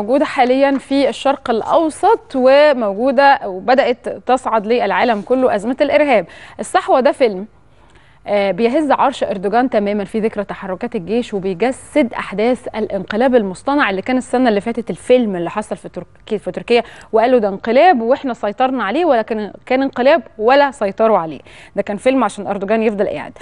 موجودة حاليا في الشرق الأوسط وموجودة وبدأت تصعد للعالم كله أزمة الإرهاب الصحوة ده فيلم آه، بيهز عرش اردوغان تماما في ذكرى تحركات الجيش وبيجسد احداث الانقلاب المصطنع اللي كان السنه اللي فاتت الفيلم اللي حصل في تركيا في تركيا وقالوا ده انقلاب واحنا سيطرنا عليه ولكن كان كان انقلاب ولا سيطروا عليه ده كان فيلم عشان اردوغان يفضل قاعد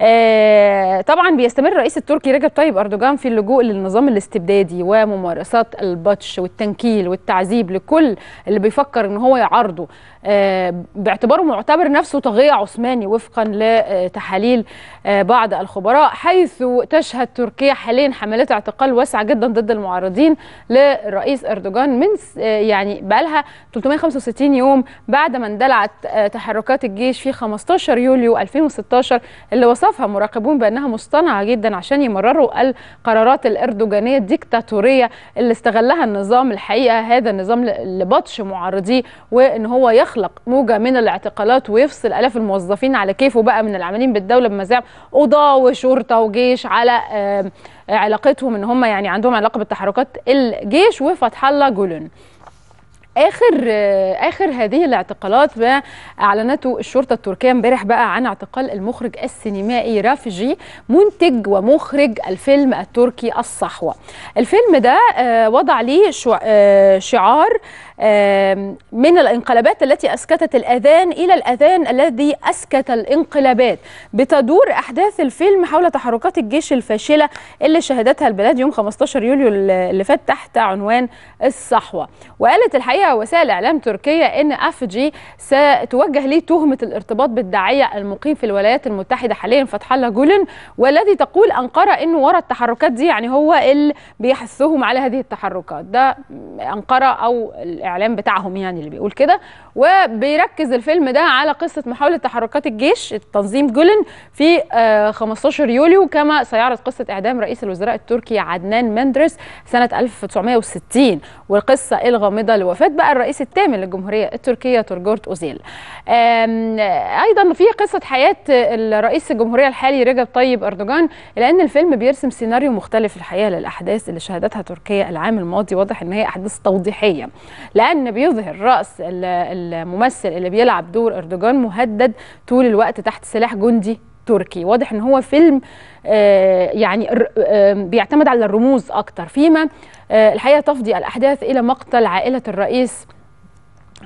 آه، طبعا بيستمر الرئيس التركي رجب طيب اردوغان في اللجوء للنظام الاستبدادي وممارسات البطش والتنكيل والتعذيب لكل اللي بيفكر ان هو يعارضه آه، باعتباره معتبر نفسه طاغيه عثماني وفقا لتحاليل آه، بعض الخبراء حيث تشهد تركيا حاليا حملات اعتقال واسعه جدا ضد المعارضين للرئيس اردوغان من يعني بقالها 365 يوم بعد ما اندلعت تحركات الجيش في 15 يوليو 2016 اللي وصل وصفها مراقبون بانها مصطنعه جدا عشان يمرروا القرارات الاردوغانيه الديكتاتوريه اللي استغلها النظام الحقيقه هذا النظام لبطش معارضيه وان هو يخلق موجه من الاعتقالات ويفصل الاف الموظفين على كيفه بقى من العاملين بالدوله بمزاعم قضاه وشرطه وجيش على علاقتهم ان هم يعني عندهم علاقه بالتحركات الجيش وفتح الله جولن اخر اخر هذه الاعتقالات اعلنته الشرطه التركيه امبارح بقى عن اعتقال المخرج السينمائي رافجي منتج ومخرج الفيلم التركي الصحوه الفيلم ده آه، وضع ليه آه، شعار من الانقلابات التي اسكتت الاذان الى الاذان الذي اسكت الانقلابات بتدور احداث الفيلم حول تحركات الجيش الفاشله اللي شهدتها البلاد يوم 15 يوليو اللي فات تحت عنوان الصحوه وقالت الحقيقه التركية وسائل إعلام تركية أن أفجي ستوجه ليه تهمة الارتباط بالداعية المقيم في الولايات المتحدة حاليا فتح الله جولن والذي تقول أنقرة أنه وراء التحركات دي يعني هو اللي بيحثهم على هذه التحركات ده أنقرة أو الإعلام بتاعهم يعني اللي بيقول كده وبيركز الفيلم ده على قصه محاوله تحركات الجيش التنظيم جولن في 15 آه، يوليو كما سيعرض قصه اعدام رئيس الوزراء التركي عدنان مندرس سنه 1960 والقصه الغامضه لوفاه بقى الرئيس الثامن للجمهوريه التركيه تورجورت اوزيل ايضا في قصه حياه الرئيس الجمهوريه الحالي رجب طيب اردوغان لأن الفيلم بيرسم سيناريو مختلف الحقيقه للاحداث اللي شهدتها تركيا العام الماضي واضح ان هي احداث توضيحيه لان بيظهر راس الممثل اللي بيلعب دور اردوغان مهدد طول الوقت تحت سلاح جندي تركي واضح ان هو فيلم آه، يعني آه، بيعتمد على الرموز اكتر فيما آه، الحقيقه تفضي الاحداث الى مقتل عائله الرئيس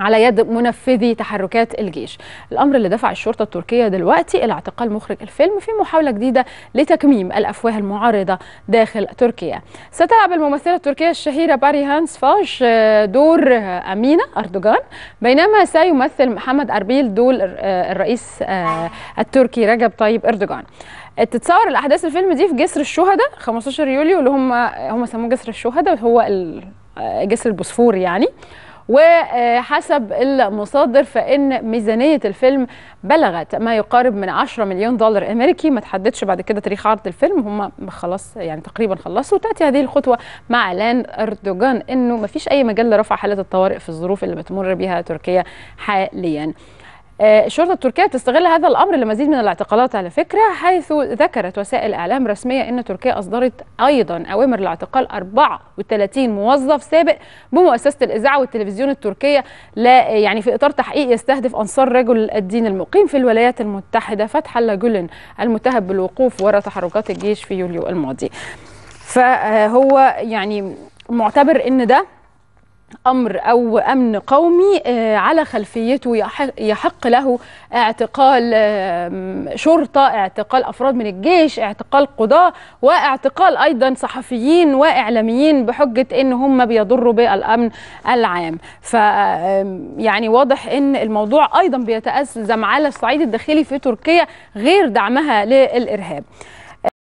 على يد منفذي تحركات الجيش الأمر اللي دفع الشرطة التركية دلوقتي إلى اعتقال مخرج الفيلم في محاولة جديدة لتكميم الأفواه المعارضة داخل تركيا ستلعب الممثلة التركية الشهيرة باري هانس فاش آه، دور آه، أمينة أردوغان بينما سيمثل محمد أربيل دور آه، الرئيس التركي رجب طيب أردوغان تتصور الأحداث الفيلم دي في جسر الشهداء 15 يوليو اللي هم هم سموه جسر الشهداء هو جسر البوسفور يعني وحسب المصادر فإن ميزانية الفيلم بلغت ما يقارب من 10 مليون دولار أمريكي ما تحددش بعد كده تاريخ عرض الفيلم هم خلاص يعني تقريبا خلصوا وتأتي هذه الخطوة مع إعلان أردوغان أنه ما فيش أي مجال لرفع حالة الطوارئ في الظروف اللي بتمر بها تركيا حاليا آه، الشرطة التركية بتستغل هذا الأمر لمزيد من الاعتقالات على فكرة حيث ذكرت وسائل إعلام رسمية أن تركيا أصدرت أيضا أوامر لاعتقال 34 موظف سابق بمؤسسة الإذاعة والتلفزيون التركية لا يعني في إطار تحقيق يستهدف أنصار رجل الدين المقيم في الولايات المتحدة فتح الله جولن المتهم بالوقوف وراء تحركات الجيش في يوليو الماضي فهو يعني معتبر أن ده امر او امن قومي آه، على خلفيته يحق له اعتقال شرطه اعتقال افراد من الجيش اعتقال قضاه واعتقال ايضا صحفيين واعلاميين بحجه ان هم بيضروا بالامن العام ف يعني واضح ان الموضوع ايضا بيتازم على الصعيد الداخلي في تركيا غير دعمها للارهاب